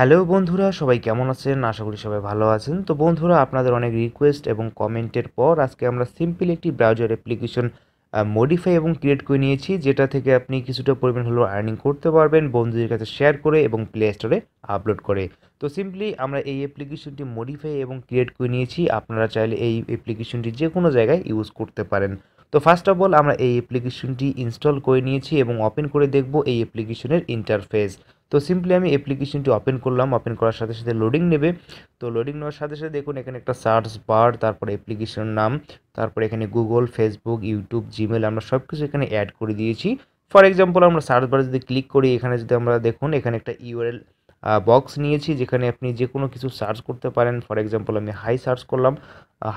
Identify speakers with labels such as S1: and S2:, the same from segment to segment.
S1: hello বন্ধুরা সবাই কেমন আছেন আশা করি সবাই ভালো আছেন তো বন্ধুরা আপনাদের অনেক রিকোয়েস্ট এবং কমেন্টের পর আজকে আমরা সিম্পল একটি ব্রাউজার অ্যাপ্লিকেশন মডিফাই এবং ক্রিয়েট করে নিয়েছি যেটা থেকে আপনি কিছুটা পরিমাণ হলেও আর্নিং করতে পারবেন বন্ধুদের কাছে শেয়ার করে এবং প্লে স্টোরে আপলোড করে তো সিম্পলি আমরা এই অ্যাপ্লিকেশনটি মডিফাই এবং ক্রিয়েট করে নিয়েছি আপনারা চাইলে এই অ্যাপ্লিকেশনটি যে কোনো জায়গায় ইউজ করতে পারেন তো ফার্স্ট অফ অল আমরা এই অ্যাপ্লিকেশনটি ইনস্টল করে নিয়েছি এবং ওপেন করে দেখব এই অ্যাপ্লিকেশনের ইন্টারফেস তো সিম্পলি আমি অ্যাপ্লিকেশনটি ওপেন করলাম ওপেন করার সাথে সাথে লোডিং নেবে তো লোডিং নেওয়ার সাথে সাথে দেখুন এখানে একটা সার্চ বার তারপর অ্যাপ্লিকেশন নাম তারপর এখানে গুগল ফেসবুক ইউটিউব জিমেল আমরা সব কিছু এখানে অ্যাড করে দিয়েছি ফর এক্সাম্পল আমরা সার্চ বার যদি ক্লিক করি এখানে যদি আমরা দেখুন এখানে একটা ইউআরএল বক্স নিয়েছি যেখানে আপনি যে কোনো কিছু সার্চ করতে পারেন ফর এক্সাম্পল আমি হাই সার্চ করলাম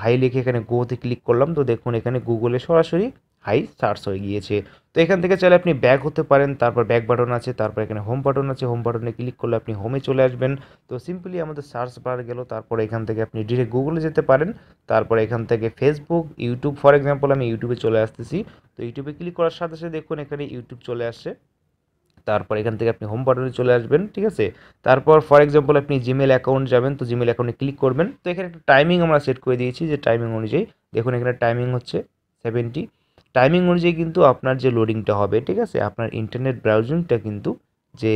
S1: হাই লিখে এখানে গোতে ক্লিক করলাম তো দেখুন এখানে গুগলে সরাসরি হাই সার্চ হয়ে গিয়েছে তো এখান থেকে চাইলে আপনি ব্যাক হতে পারেন তারপর ব্যাক বাটন আছে তারপর এখানে হোম বাটন আছে হোম বাটনে ক্লিক করলে আপনি হোমে চলে আসবেন তো সিম্পলি আমাদের সার্চ বার গেল তারপর এখান থেকে আপনি ডিরেক্ট গুগলে যেতে পারেন তারপর এখান থেকে ফেসবুক ইউটিউব ফর এক্সাম্পল আমি ইউটিউবে চলে আসতেছি তো ইউটিউবে ক্লিক করার সাথে সাথে দেখুন এখানে ইউটিউব চলে আসছে তারপর এখান থেকে আপনি হোম বাটনে চলে আসবেন ঠিক আছে তারপর ফর এক্সাম্পল আপনি জিমেল অ্যাকাউন্ট যাবেন তো জিমেল অ্যাকাউন্টে ক্লিক করবেন তো এখানে একটা টাইমিং আমরা সেট করে দিয়েছি যে টাইমিং অনুযায়ী দেখুন এখানে টাইমিং হচ্ছে সেভেন্টি টাইমিং অনুযায়ী কিন্তু আপনার যে লোডিংটা হবে ঠিক আছে আপনার ইন্টারনেট ব্রাউজিংটা কিন্তু যে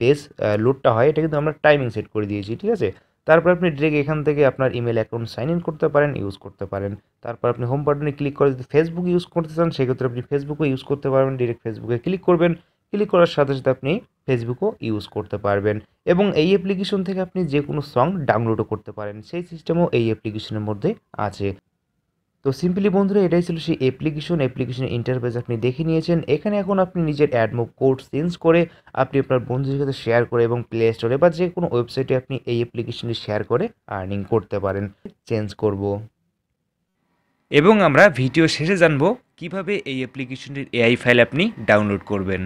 S1: পেজ লোডটা হয় এটা কিন্তু আমরা টাইমিং সেট করে দিয়েছি ঠিক আছে তারপর আপনি ডিরেক্ট এখান থেকে আপনার ইমেল অ্যাকাউন্ট সাইন ইন করতে পারেন ইউজ করতে পারেন তারপর আপনি হোম বাটনে ক্লিক করে যদি ফেসবুক ইউজ করতে চান সেক্ষেত্রে আপনি ফেসবুকও ইউজ করতে পারবেন ডিরেক্ট ফেসবুকে ক্লিক করবেন ক্লিক করার সাথে সাথে আপনি ফেসবুকও ইউজ করতে পারবেন এবং এই অ্যাপ্লিকেশন থেকে আপনি যে কোনো সং ডাউনলোডও করতে পারেন সেই সিস্টেমও এই অ্যাপ্লিকেশনের মধ্যে আছে তো সিম্পলি বন্ধুরা এটাই ছিল সেই অ্যাপ্লিকেশন অ্যাপ্লিকেশনের ইন্টারফেস আপনি দেখে নিয়েছেন এখানে এখন আপনি নিজের অ্যাডমুভ কোড চেঞ্জ করে আপনি আপনার বন্ধুদের সাথে শেয়ার করে এবং প্লে স্টোরে বা যে কোনো ওয়েবসাইটে আপনি এই অ্যাপ্লিকেশনটি শেয়ার করে আর্নিং করতে পারেন চেঞ্জ করব এবং আমরা ভিডিও শেষে জানব কিভাবে এই অ্যাপ্লিকেশনটির এআই ফাইল আপনি ডাউনলোড করবেন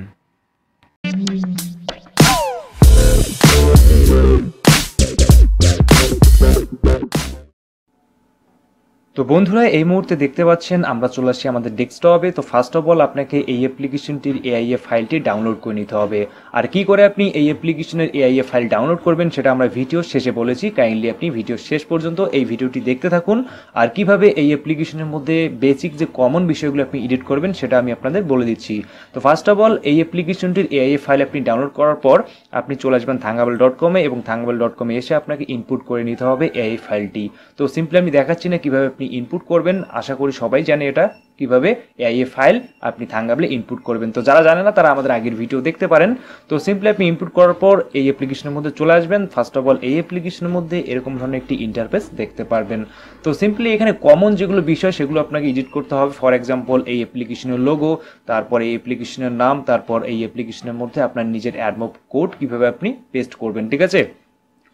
S1: তো বন্ধুরা এই মুহূর্তে দেখতে পাচ্ছেন আমরা চলে আসি আমাদের ডেস্কটপে তো ফার্স্ট অফ অল আপনাকে এই অ্যাপ্লিকেশনটির এআইএ ফাইলটি ডাউনলোড করে নিতে হবে আর কি করে আপনি এই অ্যাপ্লিকেশনের এআইএ ফাইল ডাউনলোড করবেন সেটা আমরা ভিডিও শেষে বলেছি কাইন্ডলি আপনি ভিডিও শেষ পর্যন্ত এই ভিডিওটি দেখতে থাকুন আর কিভাবে এই অ্যাপ্লিকেশনের মধ্যে বেসিক যে কমন বিষয়গুলো আপনি এডিট করবেন সেটা আমি আপনাদের বলে দিচ্ছি তো ফার্স্ট অফ অল এই অ্যাপ্লিকেশনটির এআইএ ফাইল আপনি ডাউনলোড করার পর আপনি চলে আসবেন থাঙ্গাবল ডট কমে এবং থাঙ্গাবল ডট কমে এসে আপনাকে ইনপুট করে নিতে হবে এআই ফাইলটি তো সিম্পলি আমি দেখাচ্ছি না কীভাবে আপনি ইনপুট করবেন আশা করি সবাই জানে এটা কিভাবে এআইএ ফাইল আপনি থাঙ্গাবলে ইনপুট করবেন তো যারা জানে না তারা আমাদের আগের ভিডিও দেখতে পারেন তো সিম্পলি আপনি ইনপুট করার পর এই অ্যাপ্লিকেশনের মধ্যে চলে আসবেন ফার্স্ট অফ অল এই অ্যাপ্লিকেশনের মধ্যে এরকম ধরনের একটি ইন্টারফেস দেখতে পারবেন তো সিম্পলি এখানে কমন যেগুলো বিষয় সেগুলো আপনাকে এডিট করতে হবে ফর এক্সাম্পল এই অ্যাপ্লিকেশনের লোগো তারপর এই অ্যাপ্লিকেশনের নাম তারপর এই অ্যাপ্লিকেশনের মধ্যে আপনার নিজের অ্যাডমোভ কোড কীভাবে আপনি পেস্ট করবেন ঠিক আছে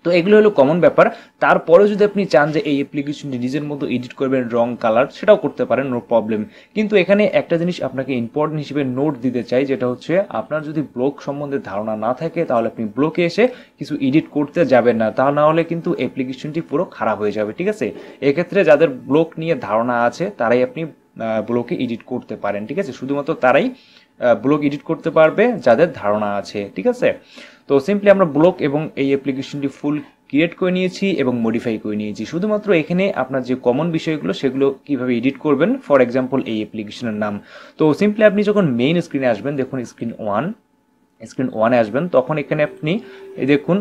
S1: তো এগুলো হলো কমন ব্যাপার তারপরে যদি আপনি চান যে এই অ্যাপ্লিকেশনটি নিজের মতো এডিট করবেন রং কালার সেটাও করতে পারেন নো প্রবলেম কিন্তু এখানে একটা জিনিস আপনাকে ইম্পর্টেন্ট হিসেবে নোট দিতে চাই যেটা হচ্ছে আপনার যদি ব্লক সম্বন্ধে ধারণা না থাকে তাহলে আপনি ব্লকে এসে কিছু এডিট করতে যাবেন না তা না হলে কিন্তু অ্যাপ্লিকেশনটি পুরো খারাপ হয়ে যাবে ঠিক আছে এক্ষেত্রে যাদের ব্লক নিয়ে ধারণা আছে তারাই আপনি ব্লকে এডিট করতে পারেন ঠিক আছে শুধুমাত্র তারাই ব্লগ এডিট করতে পারবে যাদের ধারণা আছে ঠিক আছে তো সিম্পলি আমরা ব্লক এবং এই অ্যাপ্লিকেশনটি ফুল ক্রিয়েট করে নিয়েছি এবং মডিফাই করে নিয়েছি শুধুমাত্র এখানে আপনার যে কমন বিষয়গুলো সেগুলো কিভাবে এডিট করবেন ফর এক্সাম্পল এই অ্যাপ্লিকেশনের নাম তো সিম্পলি আপনি যখন মেইন স্ক্রিনে আসবেন দেখুন স্ক্রিন ওয়ান স্ক্রিন ওয়ানে আসবেন তখন এখানে আপনি দেখুন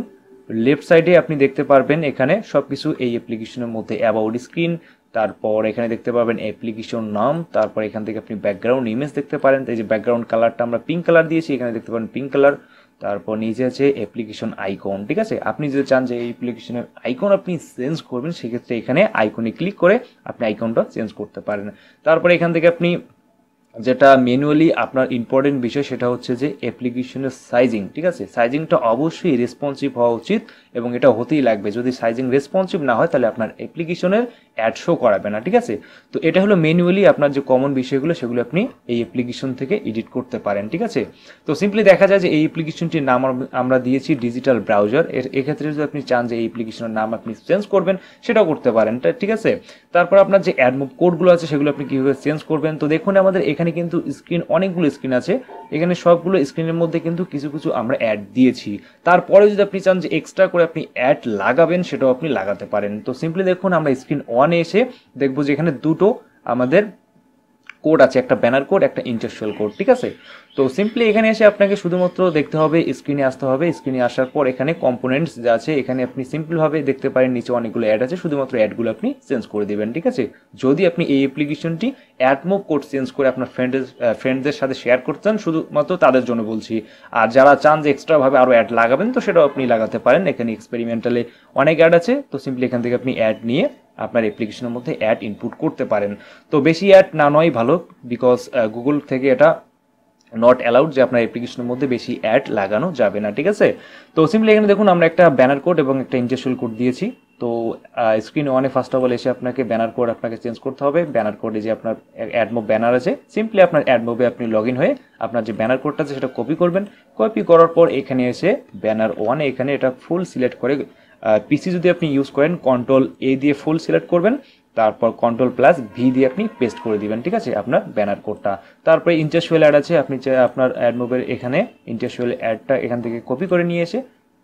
S1: লেফট সাইডে আপনি দেখতে পারবেন এখানে সব কিছু এই অ্যাপ্লিকেশনের মধ্যে অ্যাবাউট স্ক্রিন তারপর এখানে দেখতে পাবেন অ্যাপ্লিকেশন নাম তারপর এখান থেকে আপনি ব্যাকগ্রাউন্ড ইমেজ দেখতে পারেন এই যে ব্যাকগ্রাউন্ড কালারটা আমরা পিঙ্ক কালার দিয়েছি এখানে দেখতে পাবেন পিঙ্ক কালার তারপর নিচে আছে অ্যাপ্লিকেশন আইকন ঠিক আছে আপনি যদি চান যে এই অ্যাপ্লিকেশনের আইকন আপনি চেঞ্জ করবেন সেক্ষেত্রে এখানে আইকনে ক্লিক করে আপনি আইকনটা চেঞ্জ করতে পারেন তারপরে এখান থেকে আপনি যেটা ম্যানুয়ালি আপনার ইম্পর্টেন্ট বিষয় সেটা হচ্ছে যে অ্যাপ্লিকেশনের সাইজিং ঠিক আছে সাইজিংটা অবশ্যই রেসপন্সিভ হওয়া উচিত এবং এটা হতেই লাগবে যদি সাইজিং রেসপন্সিভ না হয় তাহলে আপনার অ্যাপ্লিকেশনের অ্যাড শো করাবে না ঠিক আছে তো এটা হলো ম্যানুয়ালি আপনার যে কমন বিষয়গুলো সেগুলো আপনি এই অ্যাপ্লিকেশন থেকে এডিট করতে পারেন ঠিক আছে তো সিম্পলি দেখা যায় যে এই অ্যাপ্লিকেশনটির নাম আমরা দিয়েছি ডিজিটাল ব্রাউজার এর এক্ষেত্রে যদি আপনি চান যে এই অ্যাপ্লিকেশনের নাম আপনি চেঞ্জ করবেন সেটাও করতে পারেন ঠিক আছে তারপর আপনার যে অ্যাডমুভ কোডগুলো আছে সেগুলো আপনি কীভাবে চেঞ্জ করবেন তো দেখুন আমাদের এখানে এখানে কিন্তু স্ক্রিন অনেকগুলো স্ক্রিন আছে এখানে সবগুলো স্ক্রিনের মধ্যে কিন্তু কিছু কিছু আমরা অ্যাড দিয়েছি তারপরে যদি আপনি চান যে এক্সট্রা করে আপনি অ্যাড লাগাবেন সেটাও আপনি লাগাতে পারেন তো সিম্পলি দেখুন আমরা স্ক্রিন অনে এসে দেখবো যে এখানে দুটো আমাদের কোড আছে একটা ব্যানার কোড একটা ইন্টেকচুয়াল কোড ঠিক আছে তো সিম্পলি এখানে এসে আপনাকে শুধুমাত্র দেখতে হবে স্ক্রিনে আসতে হবে স্ক্রিনে আসার পর এখানে কম্পোনেন্টস যা আছে এখানে আপনি সিম্পলভাবে দেখতে পারেন নিচে অনেকগুলো অ্যাড আছে শুধুমাত্র অ্যাডগুলো আপনি চেঞ্জ করে দেবেন ঠিক আছে যদি আপনি এই অ্যাপ্লিকেশনটি অ্যাডমো কোড চেঞ্জ করে আপনার ফ্রেন্ডের ফ্রেন্ডদের সাথে শেয়ার করতে শুধুমাত্র তাদের জন্য বলছি আর যারা চান যে এক্সট্রাভাবে আরও অ্যাড লাগাবেন তো সেটাও আপনি লাগাতে পারেন এখানে এক্সপেরিমেন্টালে অনেক অ্যাড আছে তো সিম্পলি এখান থেকে আপনি অ্যাড নিয়ে আপনার অ্যাপ্লিকেশনের মধ্যে অ্যাড ইনপুট করতে পারেন তো বেশি অ্যাড না নয় ভালো বিকজ গুগল থেকে এটা নট অ্যালাউড যে আপনার অ্যাপ্লিকেশনের মধ্যে বেশি অ্যাড লাগানো যাবে না ঠিক আছে তো সিম্পলি এখানে দেখুন আমরা একটা ব্যানার কোড এবং একটা ইনজেকশন কোড দিয়েছি তো স্ক্রিন ওয়ানে ফার্স্ট অফ অল এসে আপনাকে ব্যানার কোড আপনাকে চেঞ্জ করতে হবে ব্যানার কোডে যে আপনার অ্যাডমো ব্যানার আছে সিম্পলি আপনার অ্যাডমোভে আপনি লগ হয়ে আপনার যে ব্যানার কোডটা আছে সেটা কপি করবেন কপি করার পর এখানে এসে ব্যানার ওয়ানে এখানে এটা ফুল সিলেক্ট করে পিসি যদি আপনি ইউজ করেন কন্ট্রোল এ দিয়ে ফুল সিলেক্ট করবেন তারপর কন্ট্রোল প্লাস ভি দিয়ে আপনি পেস্ট করে দিবেন ঠিক আছে আপনার ব্যানার কোডটা তারপরে ইন্টারসুয়াল অ্যাড আছে আপনি চাই আপনার অ্যাড এখানে ইন্টারসুয়াল অ্যাডটা এখান থেকে কপি করে নিয়ে এসে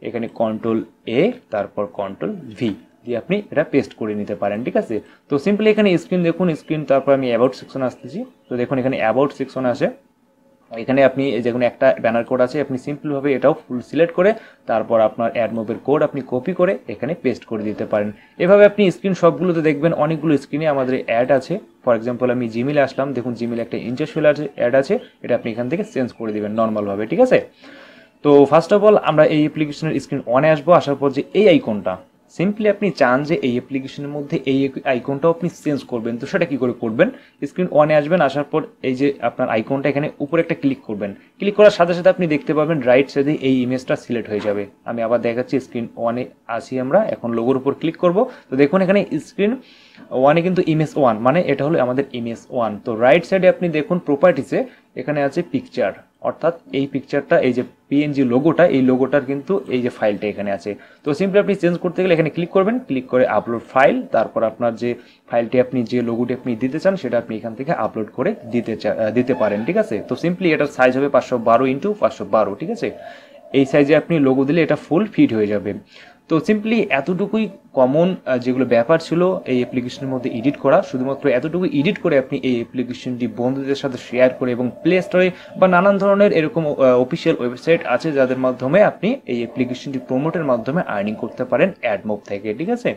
S1: এখানে কন্ট্রোল এ তারপর কন্ট্রোল ভি দিয়ে আপনি এটা পেস্ট করে নিতে পারেন ঠিক আছে তো সিম্পলি এখানে স্ক্রিন দেখুন স্ক্রিন তারপর আমি অ্যাবাউট সেকশন আসতেছি তো দেখুন এখানে অ্যাবাউট সেকশন আসে এখানে আপনি যে কোনো একটা ব্যানার কোড আছে আপনি সিম্পলভাবে এটাও ফুল সিলেক্ট করে তারপর আপনার অ্যাডমোবের কোড আপনি কপি করে এখানে পেস্ট করে দিতে পারেন এভাবে আপনি স্ক্রিন সবগুলোতে দেখবেন অনেকগুলো স্ক্রিনে আমাদের অ্যাড আছে ফর এক্সাম্পল আমি জিমেলে আসলাম দেখুন জিমেলে একটা আছে অ্যাড আছে এটা আপনি এখান থেকে চেঞ্জ করে দেবেন নর্মালভাবে ঠিক আছে তো ফার্স্ট অফ অল আমরা এই অ্যাপ্লিকেশনের স্ক্রিন অনে আসবো আসার পর যে এই আইকনটা সিম্পলি আপনি চান যে এই অ্যাপ্লিকেশনের মধ্যে এই আইকনটাও আপনি চেঞ্জ করবেন তো সেটা কী করে করবেন স্ক্রিন ওয়ানে আসবেন আসার পর এই যে আপনার আইকনটা এখানে উপরে একটা ক্লিক করবেন ক্লিক করার সাথে সাথে আপনি দেখতে পাবেন রাইট সাইডে এই ইমেজটা সিলেক্ট হয়ে যাবে আমি আবার দেখাচ্ছি স্ক্রিন ওয়ানে আসি আমরা এখন লোগোর উপর ক্লিক করব তো দেখুন এখানে স্ক্রিন ওয়ানে কিন্তু ইমেজ ওয়ান মানে এটা হলো আমাদের ইমেজ ওয়ান তো রাইট সাইডে আপনি দেখুন প্রপার্টিসে এখানে আছে পিকচার অর্থাৎ এই পিকচারটা এই যে পিএনজি লোগোটা এই লোগোটার কিন্তু এই যে ফাইলটা এখানে আছে তো সিম্পলি আপনি চেঞ্জ করতে গেলে এখানে ক্লিক করবেন ক্লিক করে আপলোড ফাইল তারপর আপনার যে ফাইলটি আপনি যে লোগোটি আপনি দিতে চান সেটা আপনি এখান থেকে আপলোড করে দিতে দিতে পারেন ঠিক আছে তো সিম্পলি এটার সাইজ হবে পাঁচশো বারো ইন্টু পাঁচশো বারো ঠিক আছে এই সাইজে আপনি লোগো দিলে এটা ফুল ফিট হয়ে যাবে তো সিম্পলি এতটুকুই কমন যেগুলো ব্যাপার ছিল এই অ্যাপ্লিকেশনের মধ্যে এডিট করা শুধুমাত্র এতটুকু এডিট করে আপনি এই অ্যাপ্লিকেশনটি বন্ধুদের সাথে শেয়ার করে এবং প্লে স্টোরে বা নানান ধরনের এরকম অফিসিয়াল ওয়েবসাইট আছে যাদের মাধ্যমে আপনি এই অ্যাপ্লিকেশনটি প্রমোটের মাধ্যমে আর্নিং করতে পারেন অ্যাডমোভ থেকে ঠিক আছে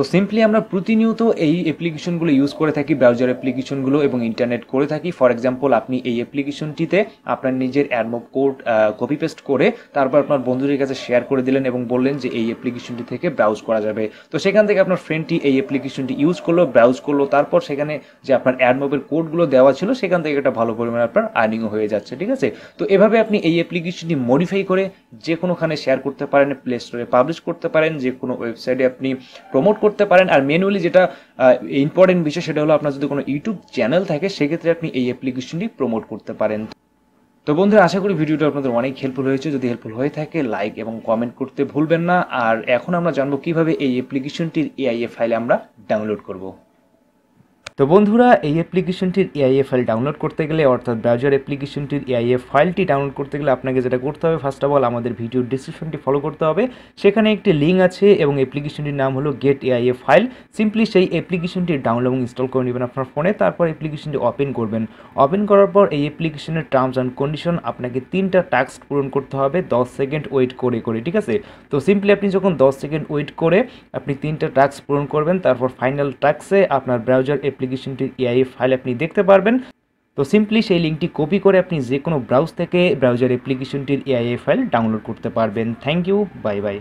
S1: তো সিম্পলি আমরা প্রতিনিয়ত এই অ্যাপ্লিকেশনগুলো ইউজ করে থাকি ব্রাউজার অ্যাপ্লিকেশনগুলো এবং ইন্টারনেট করে থাকি ফর এক্সাম্পল আপনি এই অ্যাপ্লিকেশনটিতে আপনার নিজের অ্যাডমোব কোড কপি পেস্ট করে তারপর আপনার বন্ধুদের কাছে শেয়ার করে দিলেন এবং বললেন যে এই অ্যাপ্লিকেশনটি থেকে ব্রাউজ করা যাবে তো সেখান থেকে আপনার ফ্রেন্ডটি এই অ্যাপ্লিকেশনটি ইউজ করলো ব্রাউজ করলো তারপর সেখানে যে আপনার অ্যাডমোবের কোডগুলো দেওয়া ছিল সেখান থেকে একটা ভালো পরিমাণে আপনার আর্নিংও হয়ে যাচ্ছে ঠিক আছে তো এভাবে আপনি এই অ্যাপ্লিকেশনটি মডিফাই করে যে কোনোখানে শেয়ার করতে পারেন প্লে স্টোরে পাবলিশ করতে পারেন যে কোনো ওয়েবসাইটে আপনি প্রমোট করতে পারেন আর মেনুয়ালি যেটা ইম্পর্টেন্ট বিষয় সেটা হলো আপনার যদি কোনো ইউটিউব চ্যানেল থাকে সেক্ষেত্রে আপনি এই অ্যাপ্লিকেশনটি প্রমোট করতে পারেন তো বন্ধুরা আশা করি ভিডিওটা আপনাদের অনেক হেল্পফুল হয়েছে যদি হেল্পফুল হয়ে থাকে লাইক এবং কমেন্ট করতে ভুলবেন না আর এখন আমরা জানবো কিভাবে এই অ্যাপ্লিকেশনটির এআইএ ফাইলে আমরা ডাউনলোড করবো তো বন্ধুরা এই অ্যাপ্লিকেশনটির এআইএ ফাইল ডাউনলোড করতে গেলে অর্থাৎ ব্রাউজার অ্যাপ্লিকেশনটির এআইএ ফাইলটি ডাউনলোড করতে গেলে আপনাকে যেটা করতে হবে ফার্স্ট অফ অল আমাদের ভিডিওর ডিসক্রিপশনটি ফলো করতে হবে সেখানে একটি লিঙ্ক আছে এবং অ্যাপ্লিকেশনটির নাম হলো গেট এআইএ ফাইল সিম্পলি সেই অ্যাপ্লিকেশনটি ডাউনলোড এবং ইনস্টল করে নেবেন আপনার ফোনে তারপর অ্যাপ্লিকেশনটি ওপেন করবেন ওপেন করার পর এই অ্যাপ্লিকেশনের টার্মস অ্যান্ড কন্ডিশন আপনাকে তিনটা টাস্ক পূরণ করতে হবে দশ সেকেন্ড ওয়েট করে করে ঠিক আছে তো সিম্পলি আপনি যখন দশ সেকেন্ড ওয়েট করে আপনি তিনটা টাস্ক পূরণ করবেন তারপর ফাইনাল টাস্কে আপনার ব্রাউজার অ্যাপ্লিকেশন অ্যাপ্লিকেশনটির এআই ফাইল আপনি দেখতে পারবেন তো সিম্পলি সেই লিঙ্কটি কপি করে আপনি যে কোনো ব্রাউজ থেকে ব্রাউজার অ্যাপ্লিকেশনটির এআই ফাইল ডাউনলোড করতে পারবেন থ্যাংক ইউ বাই বাই